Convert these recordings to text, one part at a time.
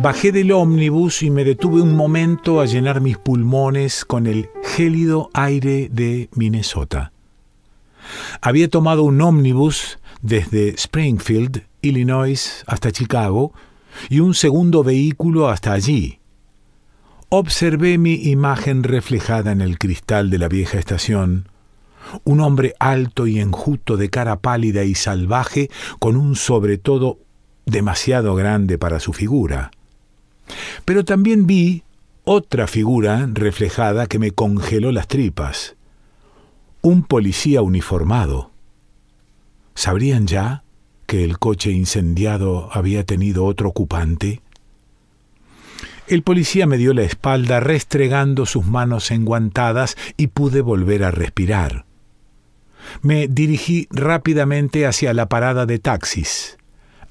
Bajé del ómnibus y me detuve un momento a llenar mis pulmones con el gélido aire de Minnesota. Había tomado un ómnibus desde Springfield, Illinois, hasta Chicago, y un segundo vehículo hasta allí. Observé mi imagen reflejada en el cristal de la vieja estación, un hombre alto y enjuto de cara pálida y salvaje, con un sobre todo demasiado grande para su figura. Pero también vi otra figura reflejada que me congeló las tripas. Un policía uniformado. ¿Sabrían ya que el coche incendiado había tenido otro ocupante? El policía me dio la espalda restregando sus manos enguantadas y pude volver a respirar. Me dirigí rápidamente hacia la parada de taxis.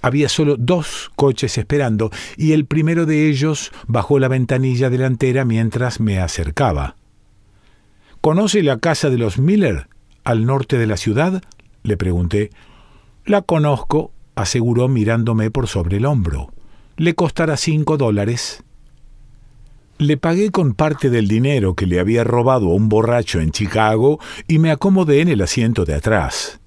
Había solo dos coches esperando y el primero de ellos bajó la ventanilla delantera mientras me acercaba. ¿Conoce la casa de los Miller al norte de la ciudad? le pregunté. La conozco, aseguró mirándome por sobre el hombro. Le costará cinco dólares. Le pagué con parte del dinero que le había robado a un borracho en Chicago y me acomodé en el asiento de atrás.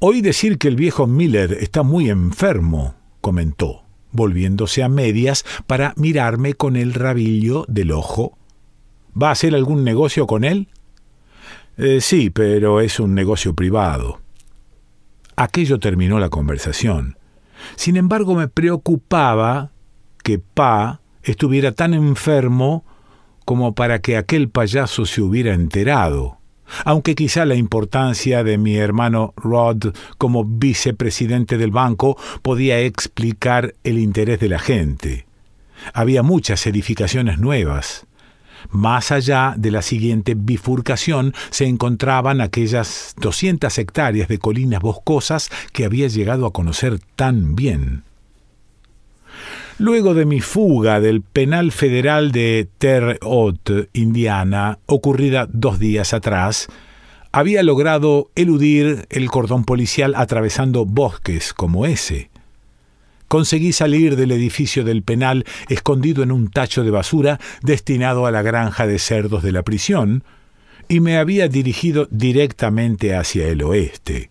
Oí decir que el viejo Miller está muy enfermo, comentó, volviéndose a medias para mirarme con el rabillo del ojo. ¿Va a hacer algún negocio con él? Eh, sí, pero es un negocio privado. Aquello terminó la conversación. Sin embargo, me preocupaba que Pa estuviera tan enfermo como para que aquel payaso se hubiera enterado aunque quizá la importancia de mi hermano Rod como vicepresidente del banco podía explicar el interés de la gente. Había muchas edificaciones nuevas. Más allá de la siguiente bifurcación se encontraban aquellas 200 hectáreas de colinas boscosas que había llegado a conocer tan bien. Luego de mi fuga del penal federal de Terre Haute, Indiana, ocurrida dos días atrás, había logrado eludir el cordón policial atravesando bosques como ese. Conseguí salir del edificio del penal escondido en un tacho de basura destinado a la granja de cerdos de la prisión, y me había dirigido directamente hacia el oeste.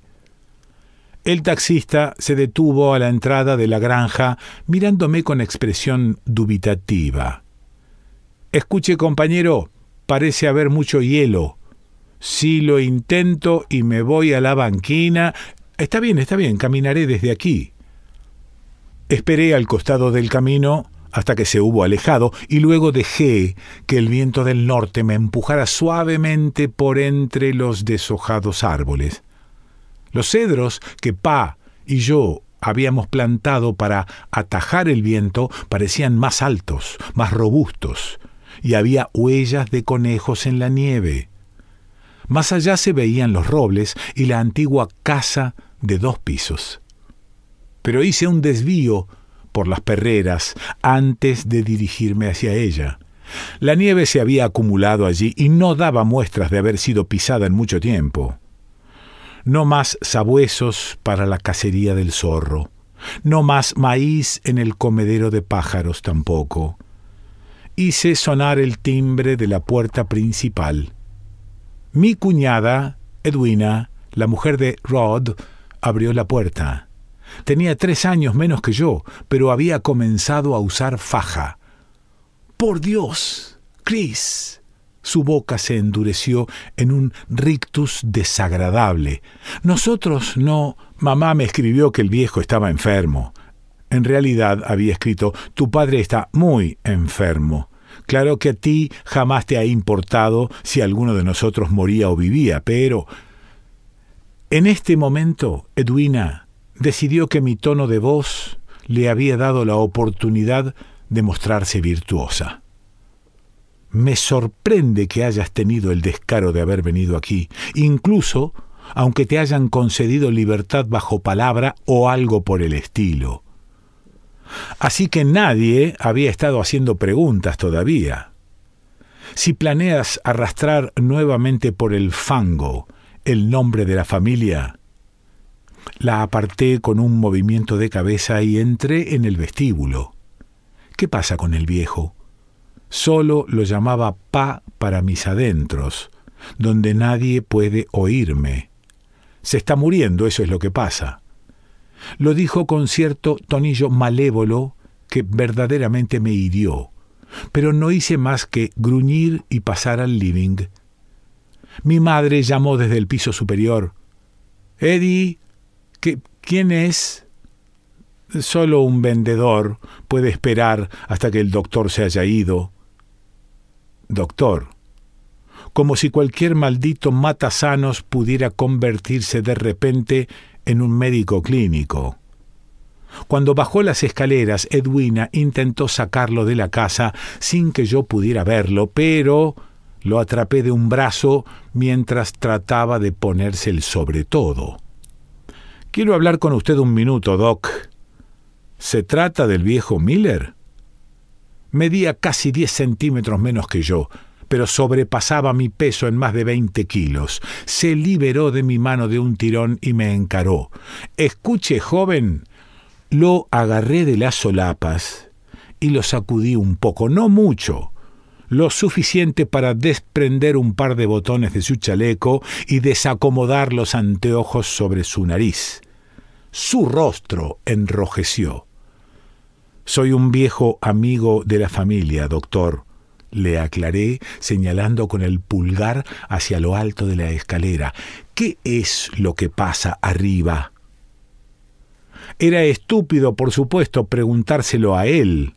El taxista se detuvo a la entrada de la granja mirándome con expresión dubitativa. Escuche, compañero, parece haber mucho hielo. Si lo intento y me voy a la banquina. Está bien, está bien, caminaré desde aquí. Esperé al costado del camino hasta que se hubo alejado y luego dejé que el viento del norte me empujara suavemente por entre los deshojados árboles. Los cedros que Pa y yo habíamos plantado para atajar el viento parecían más altos, más robustos, y había huellas de conejos en la nieve. Más allá se veían los robles y la antigua casa de dos pisos. Pero hice un desvío por las perreras antes de dirigirme hacia ella. La nieve se había acumulado allí y no daba muestras de haber sido pisada en mucho tiempo. No más sabuesos para la cacería del zorro. No más maíz en el comedero de pájaros tampoco. Hice sonar el timbre de la puerta principal. Mi cuñada, Edwina, la mujer de Rod, abrió la puerta. Tenía tres años menos que yo, pero había comenzado a usar faja. Por Dios, Chris, su boca se endureció en un rictus desagradable. Nosotros no. Mamá me escribió que el viejo estaba enfermo. En realidad había escrito, tu padre está muy enfermo. Claro que a ti jamás te ha importado si alguno de nosotros moría o vivía, pero... En este momento, Edwina decidió que mi tono de voz le había dado la oportunidad de mostrarse virtuosa. Me sorprende que hayas tenido el descaro de haber venido aquí, incluso aunque te hayan concedido libertad bajo palabra o algo por el estilo. Así que nadie había estado haciendo preguntas todavía. Si planeas arrastrar nuevamente por el fango el nombre de la familia, la aparté con un movimiento de cabeza y entré en el vestíbulo. ¿Qué pasa con el viejo? Solo lo llamaba Pa para mis adentros, donde nadie puede oírme. Se está muriendo, eso es lo que pasa. Lo dijo con cierto tonillo malévolo que verdaderamente me hirió, pero no hice más que gruñir y pasar al living. Mi madre llamó desde el piso superior. Eddie, ¿quién es? Solo un vendedor puede esperar hasta que el doctor se haya ido. Doctor, como si cualquier maldito matasanos pudiera convertirse de repente en un médico clínico. Cuando bajó las escaleras, Edwina intentó sacarlo de la casa sin que yo pudiera verlo, pero lo atrapé de un brazo mientras trataba de ponerse el sobre todo. Quiero hablar con usted un minuto, Doc. ¿Se trata del viejo Miller? Medía casi 10 centímetros menos que yo, pero sobrepasaba mi peso en más de 20 kilos. Se liberó de mi mano de un tirón y me encaró. Escuche, joven. Lo agarré de las solapas y lo sacudí un poco, no mucho, lo suficiente para desprender un par de botones de su chaleco y desacomodar los anteojos sobre su nariz. Su rostro enrojeció. Soy un viejo amigo de la familia, doctor, le aclaré, señalando con el pulgar hacia lo alto de la escalera. ¿Qué es lo que pasa arriba? Era estúpido, por supuesto, preguntárselo a él.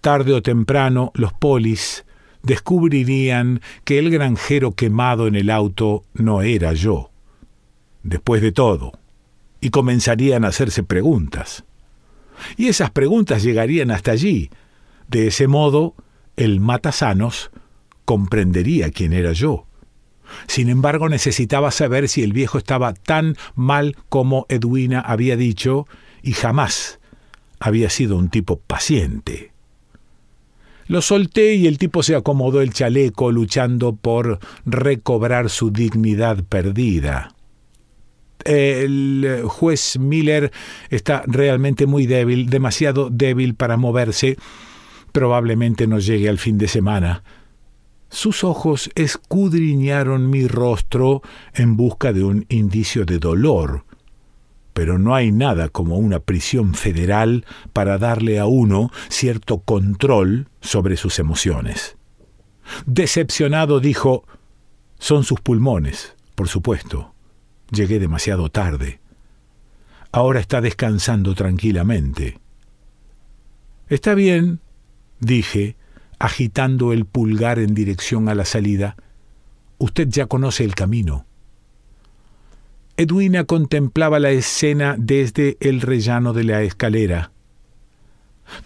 Tarde o temprano, los polis descubrirían que el granjero quemado en el auto no era yo. Después de todo, y comenzarían a hacerse preguntas. Y esas preguntas llegarían hasta allí. De ese modo, el matasanos comprendería quién era yo. Sin embargo, necesitaba saber si el viejo estaba tan mal como Edwina había dicho, y jamás había sido un tipo paciente. Lo solté y el tipo se acomodó el chaleco luchando por recobrar su dignidad perdida el juez Miller está realmente muy débil, demasiado débil para moverse. Probablemente no llegue al fin de semana. Sus ojos escudriñaron mi rostro en busca de un indicio de dolor. Pero no hay nada como una prisión federal para darle a uno cierto control sobre sus emociones. Decepcionado dijo, son sus pulmones, por supuesto. Llegué demasiado tarde. Ahora está descansando tranquilamente. Está bien, dije, agitando el pulgar en dirección a la salida. Usted ya conoce el camino. Edwina contemplaba la escena desde el rellano de la escalera.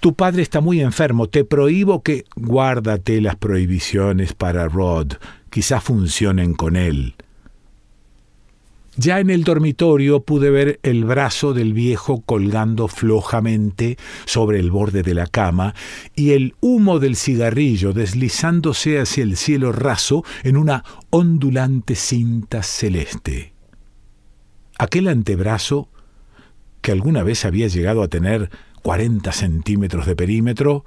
Tu padre está muy enfermo, te prohíbo que... Guárdate las prohibiciones para Rod, quizás funcionen con él. Ya en el dormitorio pude ver el brazo del viejo colgando flojamente sobre el borde de la cama y el humo del cigarrillo deslizándose hacia el cielo raso en una ondulante cinta celeste. Aquel antebrazo, que alguna vez había llegado a tener 40 centímetros de perímetro,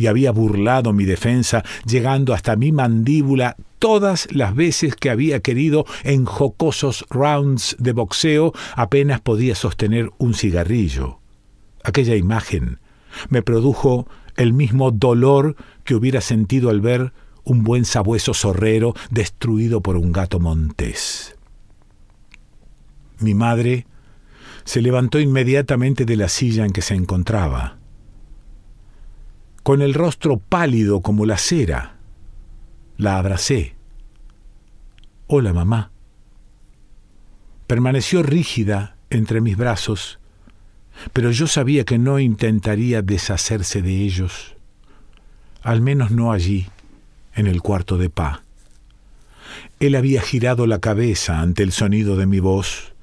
y había burlado mi defensa, llegando hasta mi mandíbula todas las veces que había querido en jocosos rounds de boxeo, apenas podía sostener un cigarrillo. Aquella imagen me produjo el mismo dolor que hubiera sentido al ver un buen sabueso zorrero destruido por un gato montés. Mi madre se levantó inmediatamente de la silla en que se encontraba. Con el rostro pálido como la cera, la abracé. Hola, mamá. Permaneció rígida entre mis brazos, pero yo sabía que no intentaría deshacerse de ellos, al menos no allí, en el cuarto de pa. Él había girado la cabeza ante el sonido de mi voz,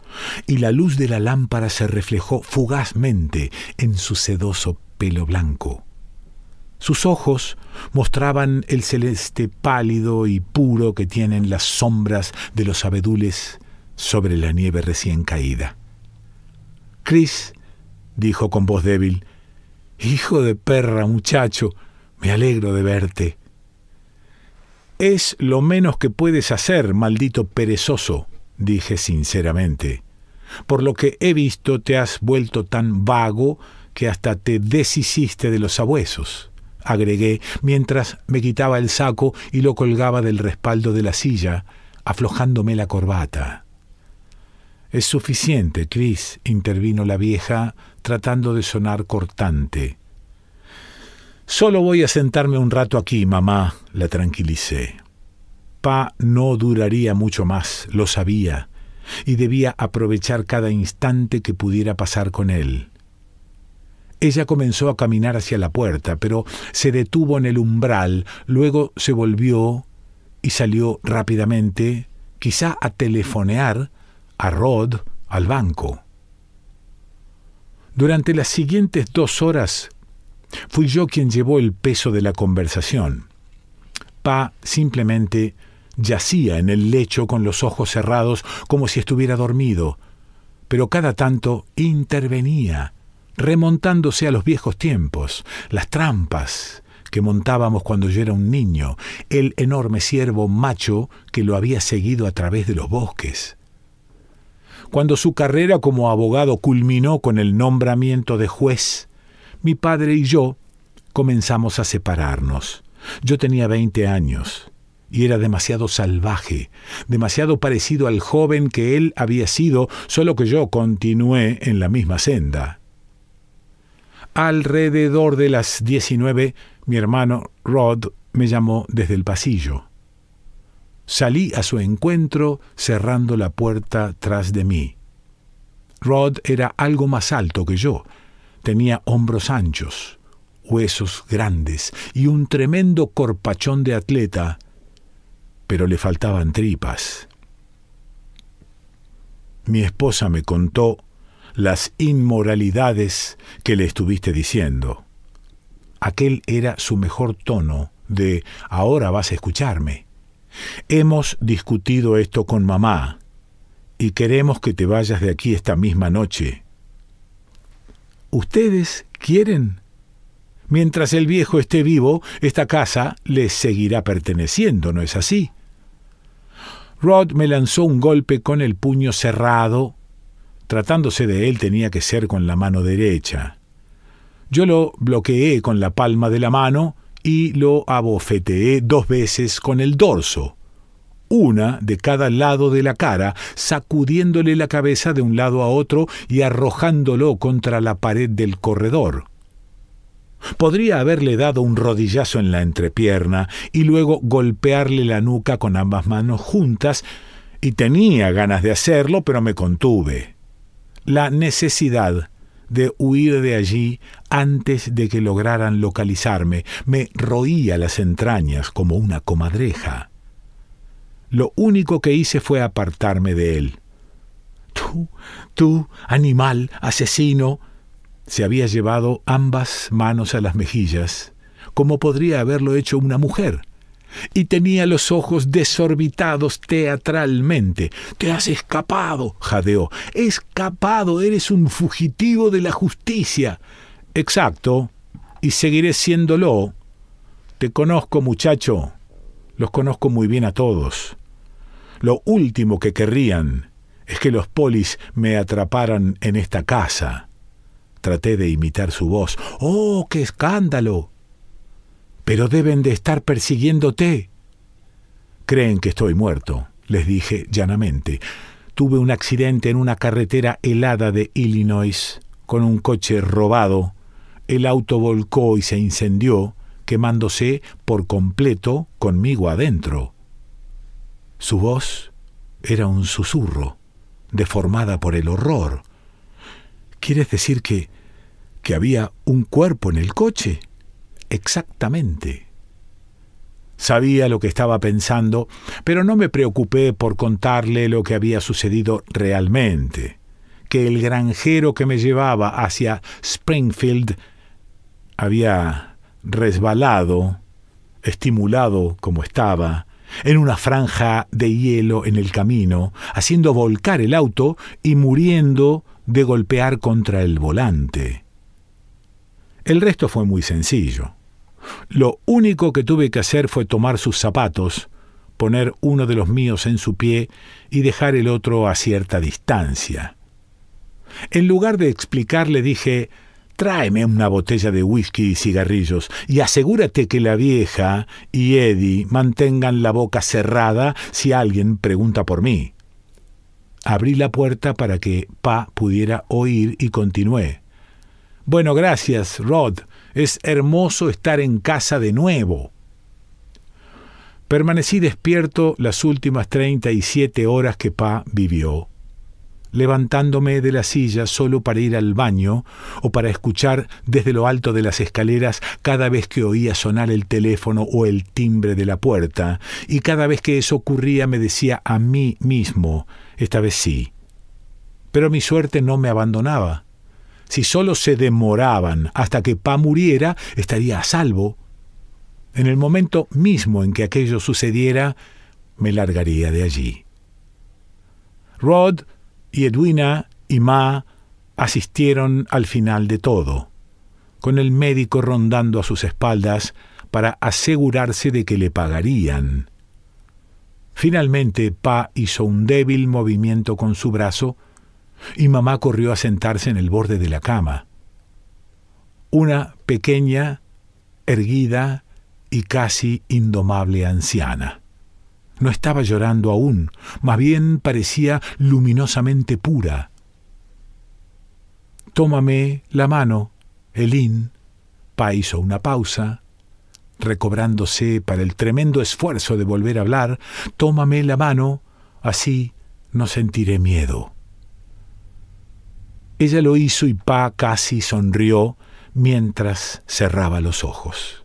y la luz de la lámpara se reflejó fugazmente en su sedoso pelo blanco. Sus ojos mostraban el celeste pálido y puro que tienen las sombras de los abedules sobre la nieve recién caída. —Cris dijo con voz débil, Hijo de perra, muchacho, me alegro de verte. Es lo menos que puedes hacer, maldito perezoso, dije sinceramente. Por lo que he visto te has vuelto tan vago que hasta te deshiciste de los abuesos agregué, mientras me quitaba el saco y lo colgaba del respaldo de la silla, aflojándome la corbata. Es suficiente, Chris, intervino la vieja, tratando de sonar cortante. Solo voy a sentarme un rato aquí, mamá, la tranquilicé. Pa no duraría mucho más, lo sabía, y debía aprovechar cada instante que pudiera pasar con él. Ella comenzó a caminar hacia la puerta, pero se detuvo en el umbral, luego se volvió y salió rápidamente, quizá a telefonear a Rod al banco. Durante las siguientes dos horas fui yo quien llevó el peso de la conversación. Pa simplemente yacía en el lecho con los ojos cerrados como si estuviera dormido, pero cada tanto intervenía remontándose a los viejos tiempos, las trampas que montábamos cuando yo era un niño, el enorme ciervo macho que lo había seguido a través de los bosques. Cuando su carrera como abogado culminó con el nombramiento de juez, mi padre y yo comenzamos a separarnos. Yo tenía 20 años y era demasiado salvaje, demasiado parecido al joven que él había sido, solo que yo continué en la misma senda. Alrededor de las 19, mi hermano Rod me llamó desde el pasillo. Salí a su encuentro cerrando la puerta tras de mí. Rod era algo más alto que yo. Tenía hombros anchos, huesos grandes y un tremendo corpachón de atleta, pero le faltaban tripas. Mi esposa me contó las inmoralidades que le estuviste diciendo. Aquel era su mejor tono de ahora vas a escucharme. Hemos discutido esto con mamá y queremos que te vayas de aquí esta misma noche. ¿Ustedes quieren? Mientras el viejo esté vivo, esta casa les seguirá perteneciendo, ¿no es así? Rod me lanzó un golpe con el puño cerrado Tratándose de él tenía que ser con la mano derecha. Yo lo bloqueé con la palma de la mano y lo abofeteé dos veces con el dorso, una de cada lado de la cara, sacudiéndole la cabeza de un lado a otro y arrojándolo contra la pared del corredor. Podría haberle dado un rodillazo en la entrepierna y luego golpearle la nuca con ambas manos juntas, y tenía ganas de hacerlo, pero me contuve la necesidad de huir de allí antes de que lograran localizarme. Me roía las entrañas como una comadreja. Lo único que hice fue apartarme de él. Tú, tú, animal, asesino. Se había llevado ambas manos a las mejillas, como podría haberlo hecho una mujer y tenía los ojos desorbitados teatralmente. Te has escapado, jadeó. Escapado, eres un fugitivo de la justicia. Exacto, y seguiré siéndolo. Te conozco, muchacho. Los conozco muy bien a todos. Lo último que querrían es que los polis me atraparan en esta casa. Traté de imitar su voz. ¡Oh, qué escándalo! pero deben de estar persiguiéndote. Creen que estoy muerto, les dije llanamente. Tuve un accidente en una carretera helada de Illinois con un coche robado. El auto volcó y se incendió, quemándose por completo conmigo adentro. Su voz era un susurro, deformada por el horror. ¿Quieres decir que... que había un cuerpo en el coche? exactamente. Sabía lo que estaba pensando, pero no me preocupé por contarle lo que había sucedido realmente, que el granjero que me llevaba hacia Springfield había resbalado, estimulado como estaba, en una franja de hielo en el camino, haciendo volcar el auto y muriendo de golpear contra el volante. El resto fue muy sencillo. Lo único que tuve que hacer fue tomar sus zapatos, poner uno de los míos en su pie y dejar el otro a cierta distancia. En lugar de explicarle dije, tráeme una botella de whisky y cigarrillos y asegúrate que la vieja y Eddie mantengan la boca cerrada si alguien pregunta por mí. Abrí la puerta para que Pa pudiera oír y continué. Bueno, gracias, Rod. Es hermoso estar en casa de nuevo. Permanecí despierto las últimas 37 horas que Pa vivió, levantándome de la silla solo para ir al baño o para escuchar desde lo alto de las escaleras cada vez que oía sonar el teléfono o el timbre de la puerta, y cada vez que eso ocurría me decía a mí mismo, esta vez sí. Pero mi suerte no me abandonaba. Si solo se demoraban hasta que Pa muriera, estaría a salvo. En el momento mismo en que aquello sucediera, me largaría de allí. Rod y Edwina y Ma asistieron al final de todo, con el médico rondando a sus espaldas para asegurarse de que le pagarían. Finalmente, Pa hizo un débil movimiento con su brazo y mamá corrió a sentarse en el borde de la cama. Una pequeña, erguida y casi indomable anciana. No estaba llorando aún, más bien parecía luminosamente pura. Tómame la mano, Elín. Pa hizo una pausa, recobrándose para el tremendo esfuerzo de volver a hablar. Tómame la mano, así no sentiré miedo. Ella lo hizo y Pa casi sonrió mientras cerraba los ojos.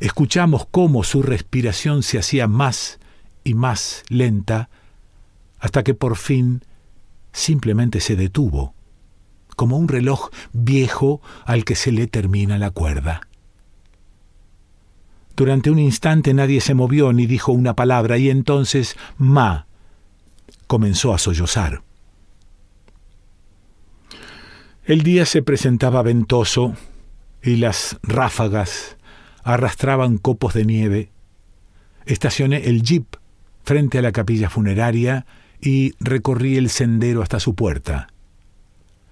Escuchamos cómo su respiración se hacía más y más lenta hasta que por fin simplemente se detuvo, como un reloj viejo al que se le termina la cuerda. Durante un instante nadie se movió ni dijo una palabra y entonces Ma comenzó a sollozar. El día se presentaba ventoso y las ráfagas arrastraban copos de nieve. Estacioné el jeep frente a la capilla funeraria y recorrí el sendero hasta su puerta.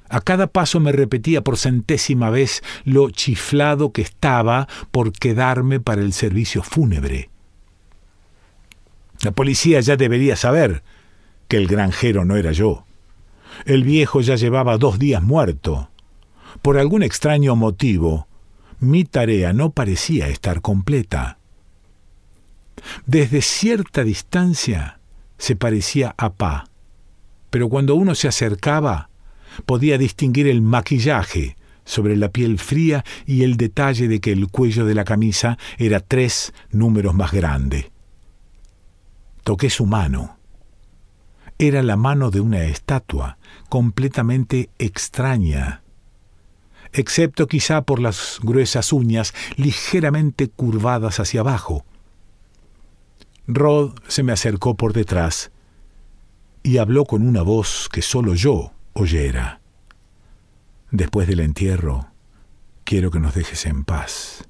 A cada paso me repetía por centésima vez lo chiflado que estaba por quedarme para el servicio fúnebre. La policía ya debería saber que el granjero no era yo. El viejo ya llevaba dos días muerto. Por algún extraño motivo, mi tarea no parecía estar completa. Desde cierta distancia se parecía a Pa, pero cuando uno se acercaba podía distinguir el maquillaje sobre la piel fría y el detalle de que el cuello de la camisa era tres números más grande. Toqué su mano. Era la mano de una estatua, completamente extraña, excepto quizá por las gruesas uñas ligeramente curvadas hacia abajo. Rod se me acercó por detrás y habló con una voz que solo yo oyera. Después del entierro, quiero que nos dejes en paz,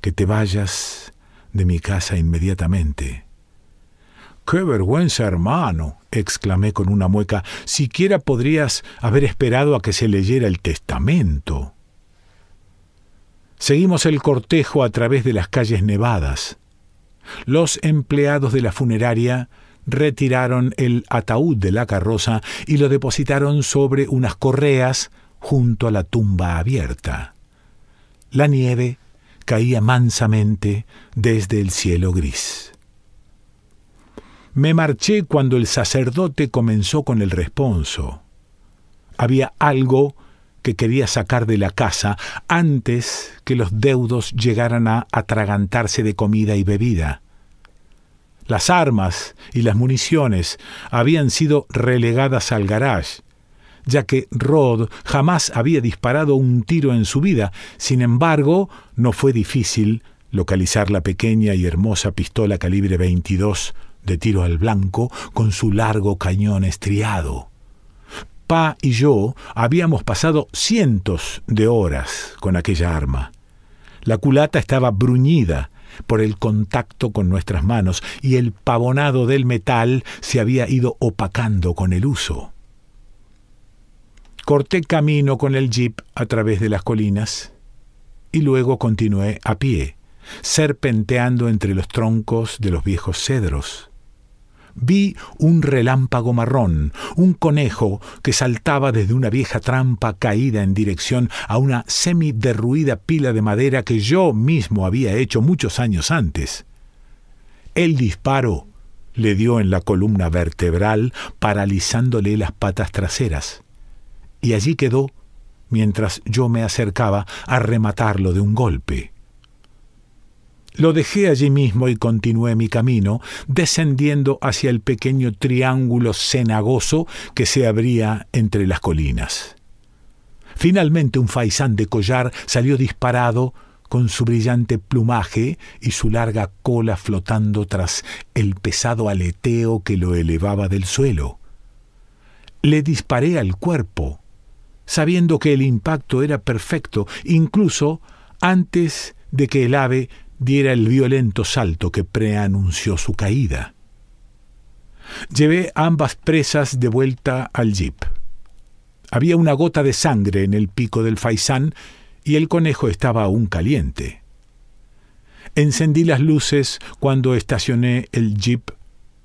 que te vayas de mi casa inmediatamente ¡Qué vergüenza, hermano! exclamé con una mueca. Siquiera podrías haber esperado a que se leyera el testamento. Seguimos el cortejo a través de las calles nevadas. Los empleados de la funeraria retiraron el ataúd de la carroza y lo depositaron sobre unas correas junto a la tumba abierta. La nieve caía mansamente desde el cielo gris. Me marché cuando el sacerdote comenzó con el responso. Había algo que quería sacar de la casa antes que los deudos llegaran a atragantarse de comida y bebida. Las armas y las municiones habían sido relegadas al garage, ya que Rod jamás había disparado un tiro en su vida. Sin embargo, no fue difícil localizar la pequeña y hermosa pistola calibre 22 de tiro al blanco con su largo cañón estriado. Pa y yo habíamos pasado cientos de horas con aquella arma. La culata estaba bruñida por el contacto con nuestras manos y el pavonado del metal se había ido opacando con el uso. Corté camino con el jeep a través de las colinas y luego continué a pie, serpenteando entre los troncos de los viejos cedros. Vi un relámpago marrón, un conejo que saltaba desde una vieja trampa caída en dirección a una semi derruida pila de madera que yo mismo había hecho muchos años antes. El disparo le dio en la columna vertebral, paralizándole las patas traseras. Y allí quedó mientras yo me acercaba a rematarlo de un golpe. Lo dejé allí mismo y continué mi camino, descendiendo hacia el pequeño triángulo cenagoso que se abría entre las colinas. Finalmente un faisán de collar salió disparado con su brillante plumaje y su larga cola flotando tras el pesado aleteo que lo elevaba del suelo. Le disparé al cuerpo, sabiendo que el impacto era perfecto, incluso antes de que el ave diera el violento salto que preanunció su caída. Llevé ambas presas de vuelta al jeep. Había una gota de sangre en el pico del faisán y el conejo estaba aún caliente. Encendí las luces cuando estacioné el jeep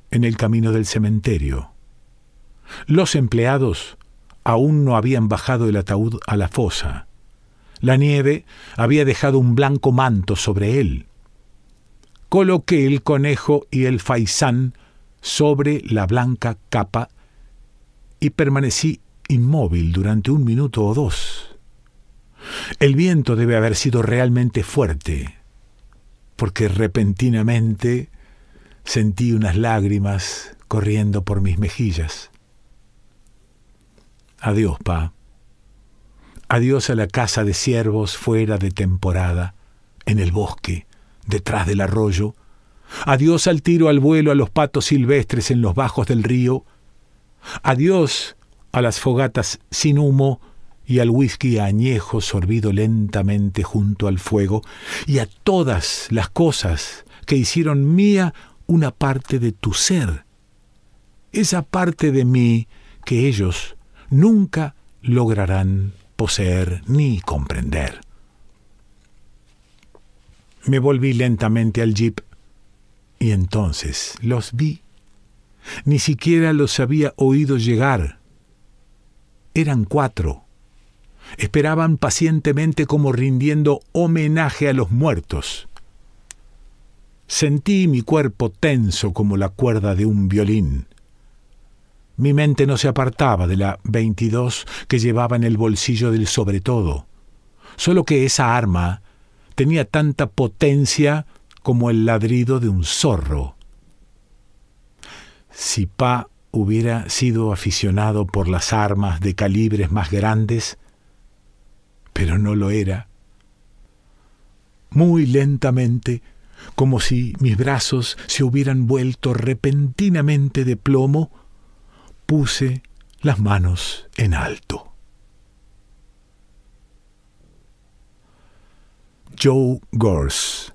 en el camino del cementerio. Los empleados aún no habían bajado el ataúd a la fosa. La nieve había dejado un blanco manto sobre él. Coloqué el conejo y el faisán sobre la blanca capa y permanecí inmóvil durante un minuto o dos. El viento debe haber sido realmente fuerte, porque repentinamente sentí unas lágrimas corriendo por mis mejillas. Adiós, pa. Adiós a la casa de ciervos fuera de temporada, en el bosque, detrás del arroyo. Adiós al tiro al vuelo a los patos silvestres en los bajos del río. Adiós a las fogatas sin humo y al whisky añejo sorbido lentamente junto al fuego, y a todas las cosas que hicieron mía una parte de tu ser, esa parte de mí que ellos nunca lograrán poseer ni comprender. Me volví lentamente al jeep y entonces los vi. Ni siquiera los había oído llegar. Eran cuatro. Esperaban pacientemente como rindiendo homenaje a los muertos. Sentí mi cuerpo tenso como la cuerda de un violín. Mi mente no se apartaba de la 22 que llevaba en el bolsillo del sobre todo, solo que esa arma tenía tanta potencia como el ladrido de un zorro. Si Pa hubiera sido aficionado por las armas de calibres más grandes, pero no lo era. Muy lentamente, como si mis brazos se hubieran vuelto repentinamente de plomo, puse las manos en alto. Joe Gorse